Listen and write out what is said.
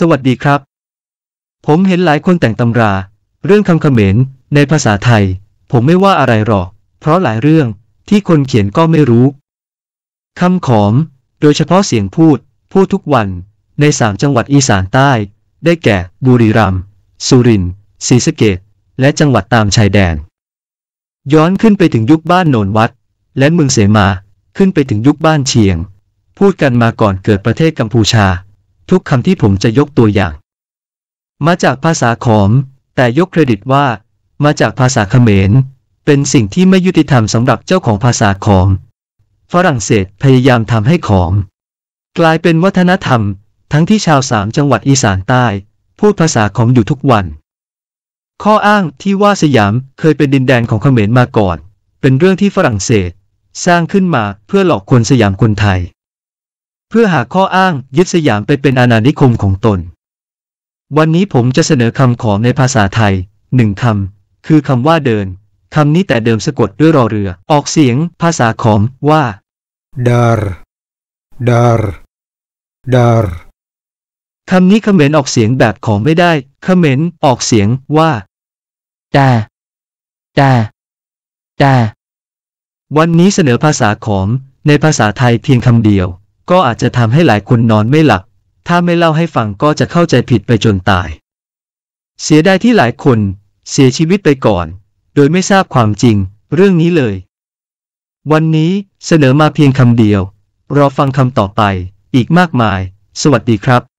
สวัสดีครับ ผมเห็นหลายคนแต่งตำรา เรื่องคำเขมรในภาษาไทย ผมไม่ว่าอะไรหรอก เพราะหลายเรื่องที่คนเขียนก็ไม่รู้ คำขอม โดยเฉพาะเสียงพูดพูดทุกวันในสามจังหวัดอีสานใต้ ได้แก่ บุรีรัมย์สุรินทร์ศรีสะเกดและจังหวัดตามชายแดน ย้อนขึ้นไปถึงยุคบ้านโนนวัด และเมืองเสมาขึ้นไปถึงยุคบ้านเชียง พูดกันมาก่อนเกิดประเทศกัมพูชาทุกคำที่ผมจะยกตัวอย่าง มาจากภาษาขอม แต่ยกเครดิตว่า มาจากภาษาเขมร เป็นสิ่งที่ไม่ยุติธรรมสำหรับเจ้าของภาษาขอม ฝรั่งเศสพยายามทำให้ขอม กลายเป็นวัฒนธรรม ทั้งที่ชาวสามจังหวัดอีสานใต้ พูดภาษาของอยู่ทุกวัน ข้ออ้างที่ว่าสยามเคยเป็นดินแดนของเขมรมาก่อน เป็นเรื่องที่ฝรั่งเศสสร้างขึ้นมาเพื่อหลอกคนสยามคนไทยพื่อหาข้ออ้าง ยึดสยามไปเป็นอาณานิคมของตน วันนี้ผมจะเสนอคำขอในภาษาไทยหนึ่งคำคือคำว่าเดินคำนี้แต่เดิมสะกดด้วยรอเรือ ออกเสียง ภาษาขอมว่าดารดารดารคำนี้เขมรออกเสียงแบบขอมไม่ได้เขมรออกเสียงว่าดาดาดาวันนี้เสนอภาษาขอมในภาษาไทยเพียงคำเดียวก็อาจจะทำให้หลายคนนอนไม่หลับ ถ้าไม่เล่าให้ฟังก็จะเข้าใจผิดไปจนตาย เสียดายที่หลายคน เสียชีวิตไปก่อน โดยไม่ทราบความจริง เรื่องนี้เลย วันนี้เสนอมาเพียงคำเดียว รอฟังคำต่อไป อีกมากมาย สวัสดีครับ